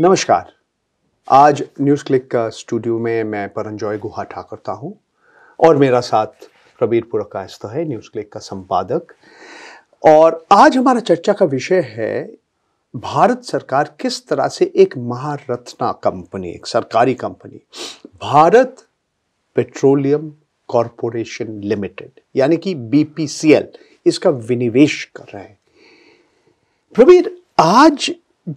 नमस्कार आज news click का स्टूडियो में मैं परंजॉय गुहा ठाकरता हूँ और मेरा साथ प्रबीर पुरकास्त है न्यूज़ क्लिक का संपादक और आज हमारा चर्चा का विषय है भारत सरकार किस तरह से एक महारत्ना कंपनी एक सरकारी company Bharat Petroleum Corporation Limited यानी कि बीपीसीएल इसका विनिवेश कर रहे हैं प्रवीर आज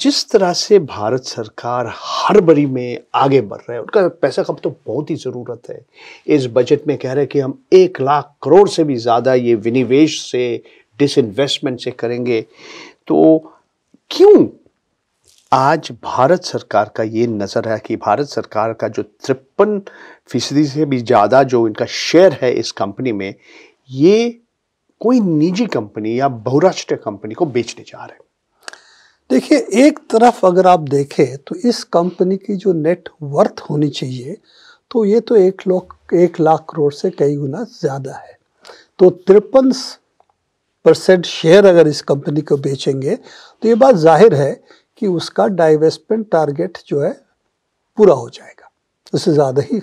जिस तरह से भारत सरकार हर बरी में आगे बढ़ रहे हैं उनका पैसा कब तो बहुत ही ज़रूरत है इस बजट में कह रहे हैं कि हम एक लाख करोड़ से भी ज़्यादा ये विनिवेश से डिसइन्वेस्टमेंट से करेंगे तो क्यों आज भारत सरकार का ये नज़र है कि भारत सरकार का जो तिरपन फीसदी से भी ज़्यादा जो इनका शेयर है इस कंपनी में ये कोई निजी कंपनी या बहुराष्ट्रीय कंपनी को बेचने जा रहे हैं देखिए एक तरफ अगर आप देखें तो इस कंपनी की जो नेट वर्थ होनी चाहिए तो ये तो एक लोग एक लाख करोड़ से कई गुना ज़्यादा है तो तिरपन परसेंट शेयर अगर इस कंपनी को बेचेंगे तो ये बात जाहिर है कि उसका डाइवेस्टमेंट टारगेट जो है पूरा हो जाएगा उससे ज़्यादा ही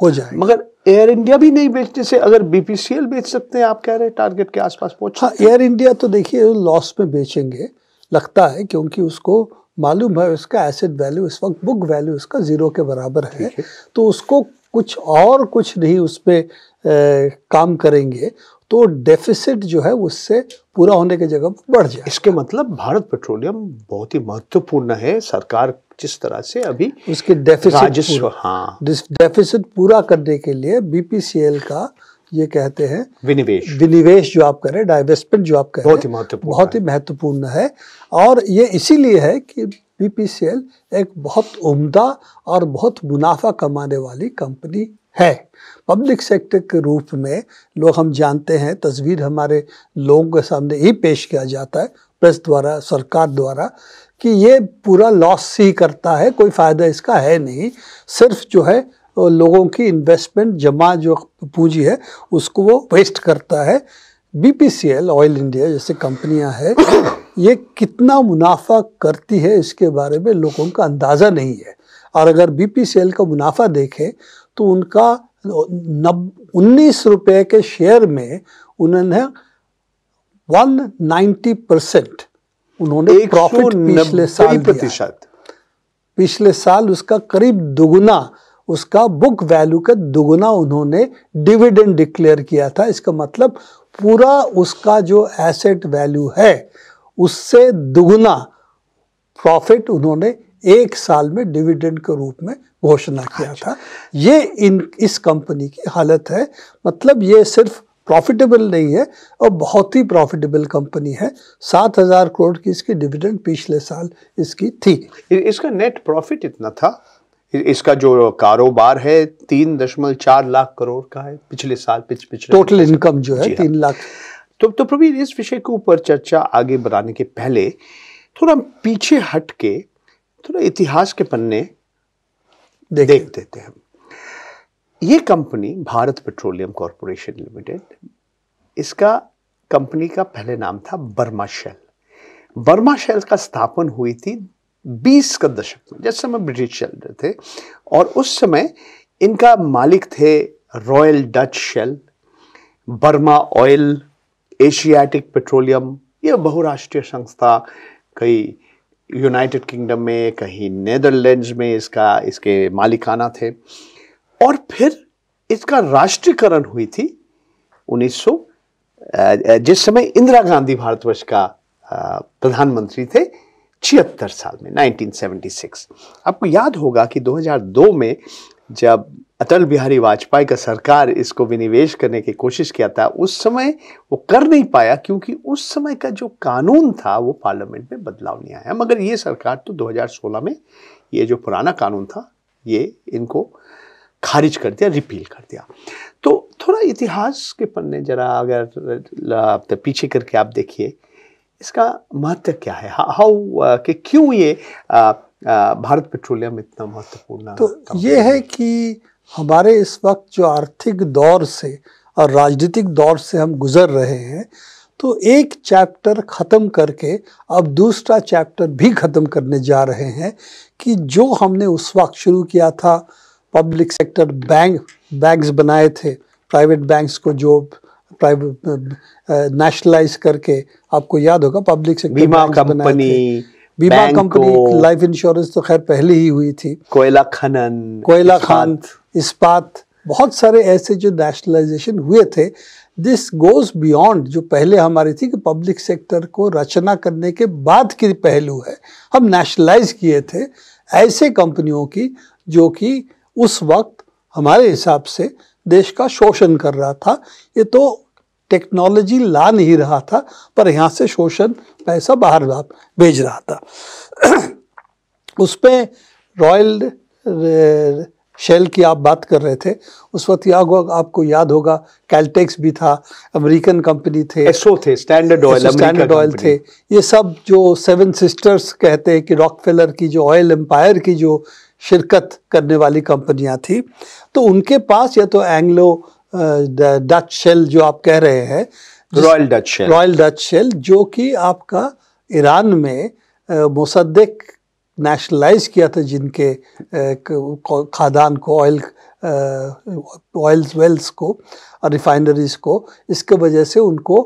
हो जाएगा मगर एयर इंडिया भी नहीं बेचने से अगर बीपीसीएल बेच सकते हैं आप कह रहे हैं टारगेट के आसपास पहुंच हाँ एयर इंडिया तो देखिए लॉस में बेचेंगे लगता है क्योंकि उसको मालूम है उसका एसेट वैल्यू इस वक्त बुक वैल्यू उसका ज़ीरो के बराबर है तो उसको कुछ और कुछ नहीं उस पर काम करेंगे तो डेफिसिट जो है उससे पूरा होने की जगह बढ़ जाए इसके मतलब भारत पेट्रोलियम बहुत ही महत्वपूर्ण है सरकार जिस तरह से अभी उसके डेफिसिट हाँ डेफिसिट पूरा करने के लिए बीपीसीएल का ये कहते हैं विनिवेश विनिवेश जो आप करें डाइवेस्टमेंट जो आप करें बहुत ही महत्वपूर्ण बहुत ही महत्वपूर्ण है और ये इसीलिए है कि बीपीसीएल एक बहुत उम्दा और बहुत मुनाफा कमाने वाली कंपनी है पब्लिक सेक्टर के रूप में लोग हम जानते हैं तस्वीर हमारे लोगों के सामने ही पेश किया जाता है प्रेस द्वारा सरकार द्वारा कि ये पूरा लॉस ही करता है कोई फ़ायदा इसका है नहीं सिर्फ जो है लोगों की इन्वेस्टमेंट जमा जो पूंजी है उसको वो वेस्ट करता है बीपीसीएल ऑयल इंडिया जैसे कंपनियां हैं ये कितना मुनाफा करती है इसके बारे में लोगों का अंदाज़ा नहीं है और अगर बीपीसीएल का मुनाफा देखें तो उनका नब उन्नीस रुपये के शेयर में उन्होंने 190 परसेंट उन्होंने प्रॉफिट पिछले साल प्रतिशत पिछले साल उसका करीब दोगुना उसका बुक वैल्यू का दुगुना उन्होंने डिविडेंड डिक्लेयर किया था इसका मतलब पूरा उसका जो एसेट वैल्यू है उससे दुगुना प्रॉफिट उन्होंने एक साल में डिविडेंड के रूप में घोषणा किया अच्छा। था ये इन इस कंपनी की हालत है मतलब ये सिर्फ प्रॉफिटेबल नहीं है और बहुत ही प्रॉफिटेबल कंपनी है सात हज़ार करोड़ की इसकी डिविडेंड पिछले साल इसकी थी इसका नेट प्रॉफिट इतना था इसका जो कारोबार है तीन दशमलव चार लाख करोड़ का है पिछले साल पिछ, पिछले टोटल इनकम जो है हाँ। तीन लाख तो तो प्रवीण इस विषय के ऊपर चर्चा आगे बढ़ाने के पहले थोड़ा पीछे हट के थोड़ा इतिहास के पन्ने देख, देख देते हैं ये company Bharat Petroleum Corporation Limited इसका कंपनी का पहले नाम था बर्मा शेल बर्मा शेल का स्थापन हुई थी बीस का दशक जिस समय ब्रिटिश चल रहे थे और उस समय इनका मालिक थे Royal Dutch Shell Burma Oil Asiatic Petroleum यह बहुराष्ट्रीय संस्था कई यूनाइटेड किंगडम में कहीं नेदरलैंड्स में इसका इसके मालिकाना थे और फिर इसका राष्ट्रीयकरण हुई थी 1900 जिस समय इंदिरा गांधी भारतवर्ष का प्रधानमंत्री थे छिहत्तर साल में 1976 आपको याद होगा कि 2002 में जब अटल बिहारी वाजपेयी का सरकार इसको विनिवेश करने की कोशिश किया था उस समय वो कर नहीं पाया क्योंकि उस समय का जो कानून था वो पार्लियामेंट में बदलाव नहीं आया मगर ये सरकार तो 2016 में ये जो पुराना कानून था ये इनको खारिज कर दिया रिपील कर दिया तो थोड़ा इतिहास के पन्ने ज़रा अगर पीछे करके आप देखिए इसका महत्व क्या है हाउ uh, कि क्यों ये uh, uh, भारत पेट्रोलियम इतना महत्वपूर्ण तो ये है कि हमारे इस वक्त जो आर्थिक दौर से और राजनीतिक दौर से हम गुजर रहे हैं तो एक चैप्टर ख़त्म करके अब दूसरा चैप्टर भी ख़त्म करने जा रहे हैं कि जो हमने उस वक्त शुरू किया था पब्लिक सेक्टर बैंक बैंक्स बनाए थे प्राइवेट बैंक्स को जो नेशनलाइज uh, uh, करके आपको याद होगा पब्लिक सेक्टर बीमा कंपनी बीमा कंपनी लाइफ इंश्योरेंस तो खैर पहले ही हुई थी कोयला खनन कोयला खान इस्पात बहुत सारे ऐसे जो नेशनलाइजेशन हुए थे दिस गोज बियॉन्ड जो पहले हमारी थी कि पब्लिक सेक्टर को रचना करने के बाद की पहलू है हम नेशनलाइज किए थे ऐसे कंपनियों की जो कि उस वक्त हमारे हिसाब से देश का शोषण कर रहा था ये तो टेक्नोलॉजी ला नहीं रहा था पर यहाँ से शोषण पैसा बाहर भेज रहा था उसमें रॉयल शेल की आप बात कर रहे थे उस वक्त याद आपको याद होगा कैलटेक्स भी था अमेरिकन कंपनी थे एसो थे स्टैंडर्ड ऑयल स्टैंडर्ड ऑयल थे ये सब जो सेवन सिस्टर्स कहते हैं कि रॉकफेलर की जो ऑयल एम्पायर की जो शिरकत करने वाली कंपनियां थी तो उनके पास या तो एंग्लो डच शेल जो आप कह रहे हैं Royal Dutch Shell Royal Dutch Shell जो कि आपका ईरान में मुसद्दिक नेशनलाइज किया था जिनके खादान को ऑयल ऑयल वेल्स को और रिफाइनरीज को इसके वजह से उनको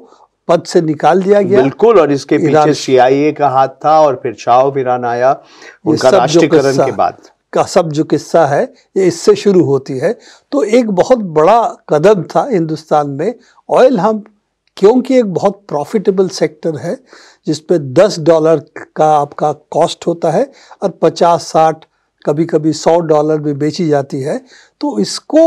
पद से निकाल दिया गया बिल्कुल और इसके पीछे सीआईए का हाथ था और फिर शाह ईरान आया उनका राष्ट्रीयकरण के बाद का सब जो किस्सा है ये इससे शुरू होती है तो एक बहुत बड़ा कदम था हिंदुस्तान में ऑयल हम क्योंकि एक बहुत प्रॉफिटेबल सेक्टर है जिसपे 10 डॉलर का आपका कॉस्ट होता है और 50-60 कभी कभी 100 डॉलर भी बेची जाती है तो इसको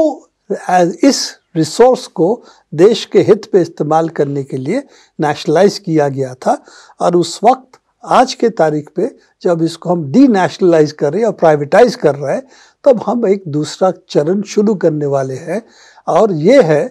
इस रिसोर्स को देश के हित पे इस्तेमाल करने के लिए नेशनलाइज किया गया था और उस वक्त आज के तारीख पे जब इसको हम डी नेशनलाइज कर रहे हैं और प्राइवेटाइज कर रहे हैं तब हम एक दूसरा चरण शुरू करने वाले हैं और ये है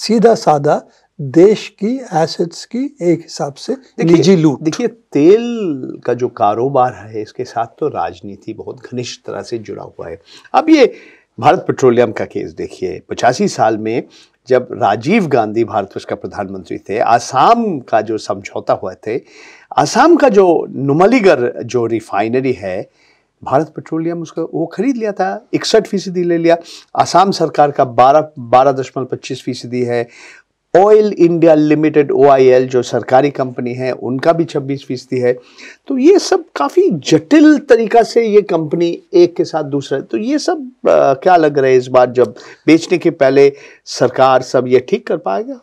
सीधा साधा देश की एसेट्स की एक हिसाब से निजी लूट देखिए तेल का जो कारोबार है इसके साथ तो राजनीति बहुत घनिष्ठ तरह से जुड़ा हुआ है अब ये भारत पेट्रोलियम का केस देखिए पचासी साल में जब राजीव गांधी भारतवर्ष का प्रधानमंत्री थे आसाम का जो समझौता हुआ थे असम का जो नुमलीगढ़ जो रिफाइनरी है भारत पेट्रोलियम उसका वो खरीद लिया था इकसठ फीसदी ले लिया असम सरकार का बारह बारह दशमलव पच्चीस फीसदी है ऑयल इंडिया लिमिटेड ओ जो सरकारी कंपनी है उनका भी छब्बीस फीसदी है तो ये सब काफ़ी जटिल तरीका से ये कंपनी एक के साथ दूसरा तो ये सब आ, क्या लग रहा है इस बार जब बेचने के पहले सरकार सब ये ठीक कर पाएगा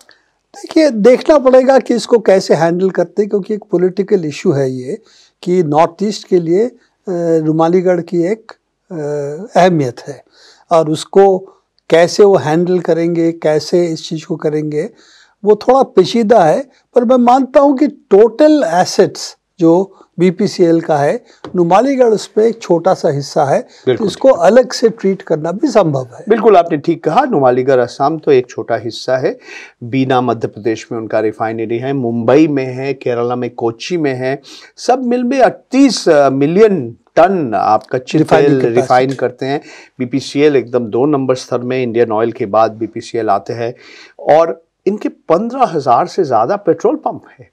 देखिए देखना पड़ेगा कि इसको कैसे हैंडल करते हैं क्योंकि एक पॉलिटिकल इशू है ये कि नॉर्थ ईस्ट के लिए रुमालीगढ़ की एक अहमियत है और उसको कैसे वो हैंडल करेंगे कैसे इस चीज़ को करेंगे वो थोड़ा पेचीदा है पर मैं मानता हूँ कि टोटल एसेट्स जो बीपीसीएल का है नुमालीगढ़ उस पर एक छोटा सा हिस्सा है तो इसको अलग से ट्रीट करना भी संभव है बिल्कुल आपने ठीक कहा नुमालीगढ़ असम तो एक छोटा हिस्सा है बीना मध्य प्रदेश में उनका रिफाइनरी है मुंबई में है केरला में कोची में है सब मिल में अड़तीस मिलियन टन आप कच्चे तेल रिफाइन करते हैं बीपीसीएल एकदम दो नंबर स्तर में इंडियन ऑयल के बाद बीपीसीएल आते हैं और इनके पंद्रह हज़ार से ज़्यादा पेट्रोल पंप है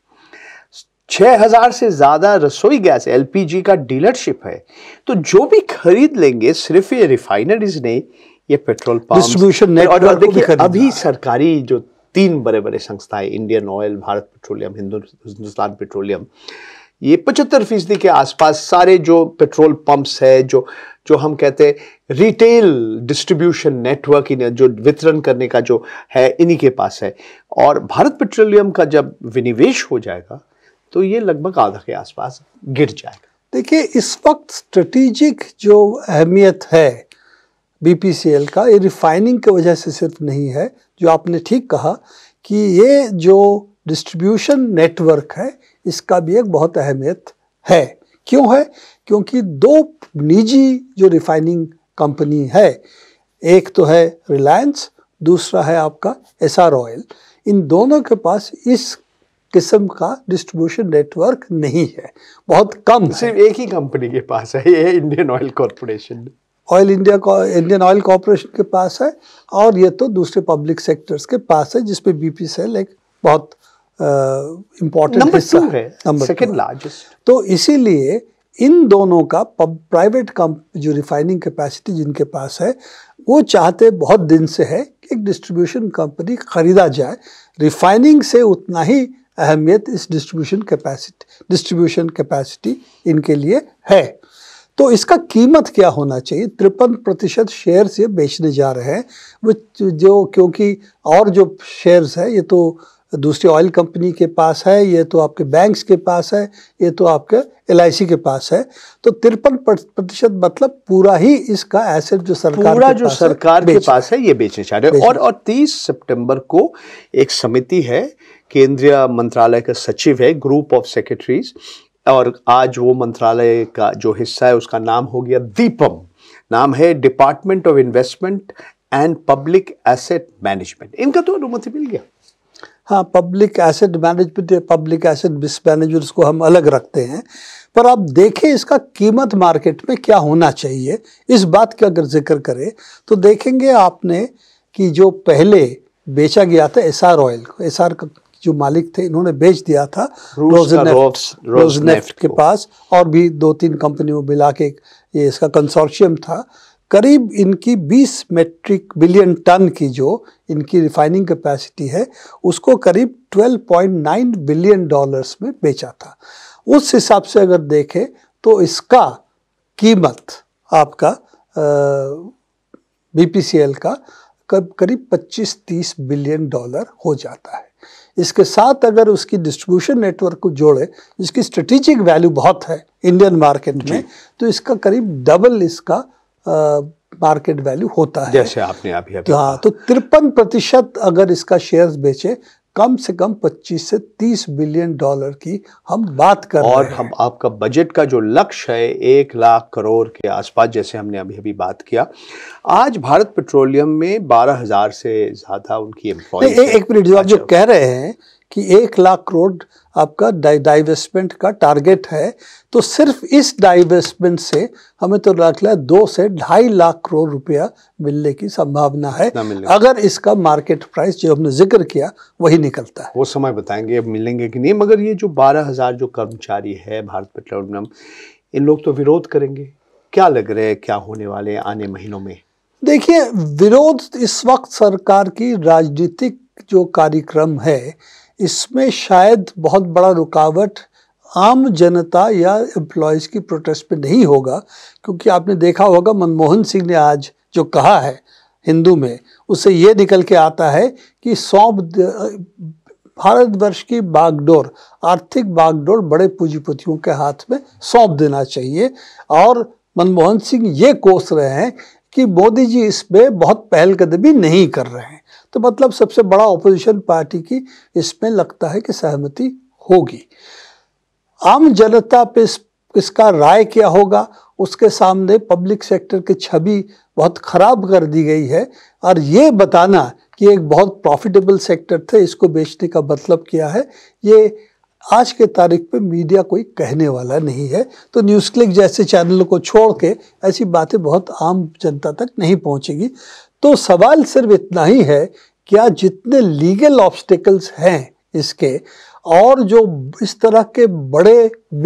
6000 से ज़्यादा रसोई गैस एलपीजी का डीलरशिप है तो जो भी खरीद लेंगे सिर्फ ये रिफाइनरीज नहीं ये पेट्रोल डिस्ट्रीब्यूशन देखिए अभी सरकारी जो तीन बड़े बड़े संस्थाएं Indian Oil Bharat Petroleum Hindustan Petroleum ये पचहत्तर फीसदी के आसपास सारे जो पेट्रोल पंप्स है जो जो हम कहते हैं रिटेल डिस्ट्रीब्यूशन नेटवर्क इन जो वितरण करने का जो है इन्हीं के पास है और भारत पेट्रोलियम का जब विनिवेश हो जाएगा तो ये लगभग आधा के आसपास गिर जाएगा देखिए इस वक्त स्ट्रेटिजिक जो अहमियत है बीपीसीएल का ये रिफाइनिंग की वजह से सिर्फ नहीं है जो आपने ठीक कहा कि ये जो डिस्ट्रीब्यूशन नेटवर्क है इसका भी एक बहुत अहमियत है क्यों है क्योंकि दो निजी जो रिफाइनिंग कंपनी है एक तो है रिलायंस दूसरा है आपका एस आर ऑयल इन दोनों के पास इस किस्म का डिस्ट्रीब्यूशन नेटवर्क नहीं है बहुत कम सिर्फ एक ही कंपनी के पास है ये Indian Oil Corporation Oil India Indian Oil Corporation के पास है और ये तो दूसरे पब्लिक सेक्टर्स के पास है जिसमें बीपी सेल एक बहुत इम्पोर्टेंट हिस्सा है नंबर सेकेंड लार्जेस्ट तो इसीलिए इन दोनों का प्राइवेट कंप जो रिफाइनिंग कैपेसिटी जिनके पास है वो चाहते बहुत दिन से है कि एक डिस्ट्रीब्यूशन कंपनी खरीदा जाए रिफाइनिंग से उतना ही अहमियत इस डिस्ट्रीब्यूशन कैपेसिटी डिस्ट्रीब्यूशन कैपेसिटी इनके लिए है तो इसका कीमत क्या होना चाहिए तिरपन प्रतिशत शेयर्स ये बेचने जा रहे हैं वो जो क्योंकि और जो शेयर्स है ये तो दूसरी ऑयल कंपनी के पास है ये तो आपके बैंक्स के पास है ये तो आपके एल के पास है तो तिरपन प्रतिशत मतलब पूरा ही इसका एसेट जो सरकार पूरा जो सरकार के पास है ये बेचने चाह रहे और और 30 सितंबर को एक समिति है केंद्रीय मंत्रालय का सचिव है ग्रुप ऑफ सेक्रेटरीज और आज वो मंत्रालय का जो हिस्सा है उसका नाम हो गया दीपम नाम है department of investment and public asset management इनका तो अनुमति मिल गया हाँ पब्लिक एसेट मैनेजमेंट या पब्लिक एसेट मिसमैनेजमेंट को हम अलग रखते हैं पर आप देखें इसका कीमत मार्केट में क्या होना चाहिए इस बात का अगर जिक्र करें तो देखेंगे आपने कि जो पहले बेचा गया था एस आर ऑयल को एस आर का जो मालिक थे इन्होंने बेच दिया था रोजनेफ्ट रोजनेफ्ट के पास और भी दो तीन कंपनियों मिला के ये इसका कंसोर्शियम था करीब इनकी 20 मेट्रिक बिलियन टन की जो इनकी रिफाइनिंग कैपेसिटी है उसको करीब 12.9 बिलियन डॉलर्स में बेचा था उस हिसाब से अगर देखें तो इसका कीमत आपका बीपीसीएल का कब करीब 25-30 बिलियन डॉलर हो जाता है इसके साथ अगर उसकी डिस्ट्रीब्यूशन नेटवर्क को जोड़े जिसकी स्ट्रेटेजिक वैल्यू बहुत है इंडियन मार्केट में तो इसका करीब डबल इसका मार्केट वैल्यू होता है जैसे आपने अभी अभी हाँ तो तिरपन प्रतिशत अगर इसका शेयर्स बेचे कम से कम 25 से 30 बिलियन डॉलर की हम बात कर और रहे हैं। हम आपका बजट का जो लक्ष्य है एक लाख करोड़ के आसपास जैसे हमने अभी अभी बात किया आज भारत पेट्रोलियम में बारह हजार से ज़्यादा उनकी एम्प्लॉय एक मिनट जो आप जो अच्छा। कह रहे हैं कि एक लाख करोड़ आपका डाइवेस्टमेंट का टारगेट है तो सिर्फ इस डाइवेस्टमेंट से हमें तो लग रहा है दो से ढाई लाख करोड़ रुपया मिलने की संभावना है अगर इसका मार्केट प्राइस जो हमने जिक्र किया वही निकलता है वो समय बताएंगे अब मिलेंगे कि नहीं मगर ये जो बारह हजार जो कर्मचारी है भारत पेट्रोलियम इन लोग तो विरोध करेंगे क्या लग रहे हैं क्या होने वाले आने महीनों में देखिए विरोध इस वक्त सरकार की राजनीतिक जो कार्यक्रम है इसमें शायद बहुत बड़ा रुकावट आम जनता या एम्प्लॉयज़ की प्रोटेस्ट पे नहीं होगा क्योंकि आपने देखा होगा मनमोहन सिंह ने आज जो कहा है हिंदू में उससे ये निकल के आता है कि सौंप भारतवर्ष की बागडोर आर्थिक बागडोर बड़े पूंजीपतियों के हाथ में सौंप देना चाहिए और मनमोहन सिंह ये कोस रहे हैं कि मोदी जी इसमें बहुत पहलकदमी नहीं कर रहे हैं तो मतलब सबसे बड़ा ऑपोजिशन पार्टी की इसमें लगता है कि सहमति होगी आम जनता पे इस, इसका राय क्या होगा उसके सामने पब्लिक सेक्टर की छवि बहुत ख़राब कर दी गई है और ये बताना कि एक बहुत प्रॉफिटेबल सेक्टर थे इसको बेचने का मतलब क्या है ये आज के तारीख पे मीडिया कोई कहने वाला नहीं है तो न्यूज़ क्लिक जैसे चैनल को छोड़ के ऐसी बातें बहुत आम जनता तक नहीं पहुंचेगी तो सवाल सिर्फ इतना ही है क्या जितने लीगल ऑब्स्टिकल्स हैं इसके और जो इस तरह के बड़े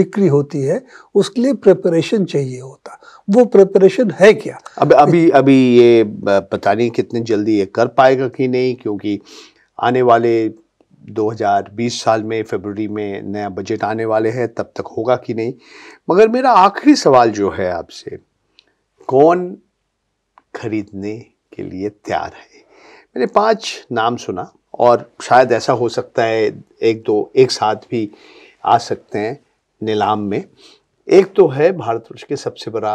बिक्री होती है उसके लिए प्रिपरेशन चाहिए होता वो प्रिपरेशन है क्या अब अभी अभी ये पता नहीं कितने जल्दी ये कर पाएगा कि नहीं क्योंकि आने वाले 2020 साल में फरवरी में नया बजट आने वाले हैं तब तक होगा कि नहीं मगर मेरा आखिरी सवाल जो है आपसे कौन खरीदने के लिए तैयार है मैंने पांच नाम सुना और शायद ऐसा हो सकता है एक दो एक साथ भी आ सकते हैं नीलाम में एक तो है भारतवर्ष के सबसे बड़ा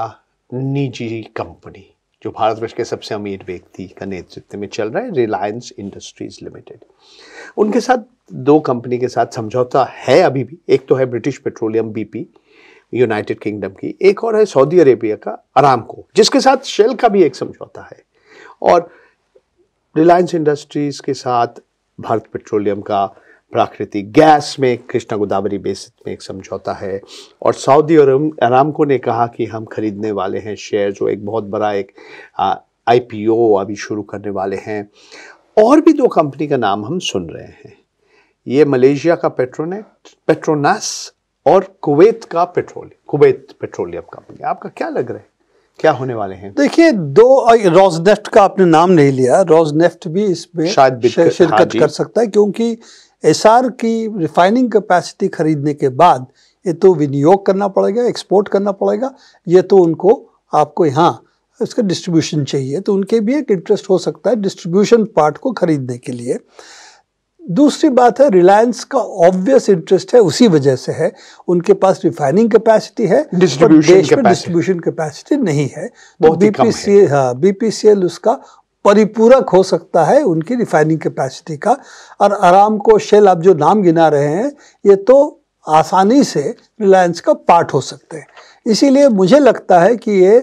निजी कंपनी जो भारतवर्ष के सबसे अमीर व्यक्ति का नेतृत्व में चल रहा है रिलायंस इंडस्ट्रीज लिमिटेड उनके साथ दो कंपनी के साथ समझौता है अभी भी एक तो है British Petroleum BP United Kingdom की एक और है सऊदी अरेबिया का आराम को जिसके साथ शेल का भी एक समझौता है और रिलायंस इंडस्ट्रीज के साथ भारत पेट्रोलियम का प्राकृतिक गैस में कृष्णा गोदावरी बेसिस में एक समझौता है और सऊदी अरामको ने कहा कि हम खरीदने वाले हैं शेयर जो एक बहुत बड़ा एक आईपीओ अभी शुरू करने वाले हैं और भी दो कंपनी का नाम हम सुन रहे हैं ये मलेशिया का पेट्रोनेट पेट्रोनास और कुवैत का पेट्रोलियम कुवैत पेट्रोलियम कंपनी आपका क्या लग रहा है क्या होने वाले हैं देखिए दो रोजनेफ्ट का आपने नाम नहीं लिया रोजनेफ्ट भी इसमें शायद शिरकत हाँ कर सकता है क्योंकि एस की रिफाइनिंग कैपेसिटी खरीदने के बाद ये तो विनियोग करना पड़ेगा एक्सपोर्ट करना पड़ेगा ये तो उनको आपको यहाँ इसका डिस्ट्रीब्यूशन चाहिए तो उनके भी एक इंटरेस्ट हो सकता है डिस्ट्रीब्यूशन पार्ट को खरीदने के लिए दूसरी बात है रिलायंस का ऑब्वियस इंटरेस्ट है उसी वजह से है उनके पास रिफाइनिंग कैपेसिटी है डिस्ट्रीब्यूशन कैपेसिटी नहीं है तो बीपीसीएल हाँ बीपीसीएल उसका परिपूरक हो सकता है उनकी रिफाइनिंग कैपेसिटी का और आराम को शेल आप जो नाम गिना रहे हैं ये तो आसानी से रिलायंस का पार्ट हो सकते हैं इसीलिए मुझे लगता है कि ये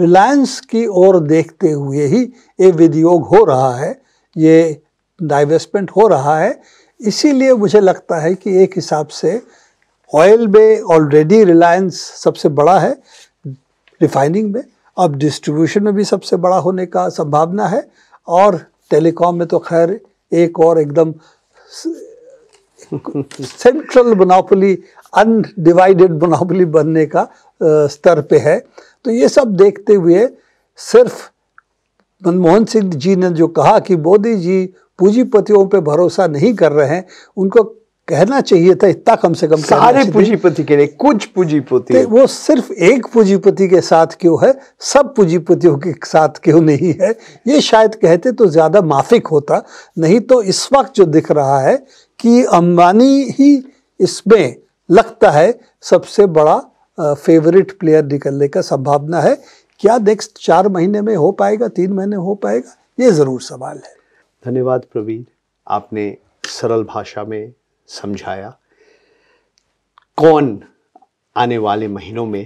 रिलायंस की ओर देखते हुए ही ये विनियोग हो रहा है ये डाइवेस्टमेंट हो रहा है इसीलिए मुझे लगता है कि एक हिसाब से ऑयल में ऑलरेडी रिलायंस सबसे बड़ा है रिफाइनिंग में अब डिस्ट्रीब्यूशन में भी सबसे बड़ा होने का संभावना है और टेलीकॉम में तो खैर एक और एकदम सेंट्रल मोनोपोली अनडिवाइडेड मोनोपोली बनने का स्तर पे है तो ये सब देखते हुए सिर्फ मनमोहन सिंह जी ने जो कहा कि मोदी जी पूंजीपतियों पे भरोसा नहीं कर रहे हैं उनको कहना चाहिए था इतना कम से कम सारे पूंजीपति के लिए कुछ पूंजीपति तो वो सिर्फ एक पूंजीपति के साथ क्यों है सब पूंजीपतियों के साथ क्यों नहीं है ये शायद कहते तो ज़्यादा माफिक होता नहीं तो इस वक्त जो दिख रहा है कि अंबानी ही इसमें लगता है सबसे बड़ा फेवरेट प्लेयर निकलने का संभावना है क्या नेक्स्ट चार महीने में हो पाएगा तीन महीने हो पाएगा ये ज़रूर सवाल है धन्यवाद प्रवीण आपने सरल भाषा में समझाया कौन आने वाले महीनों में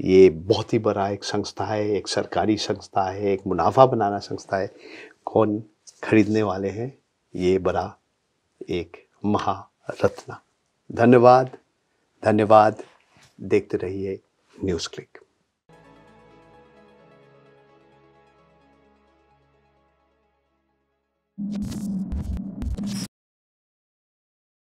ये बहुत ही बड़ा एक संस्था है एक सरकारी संस्था है एक मुनाफा बनाना संस्था है कौन खरीदने वाले हैं ये बड़ा एक महारत्ना धन्यवाद धन्यवाद देखते रहिए न्यूज़ क्लिक you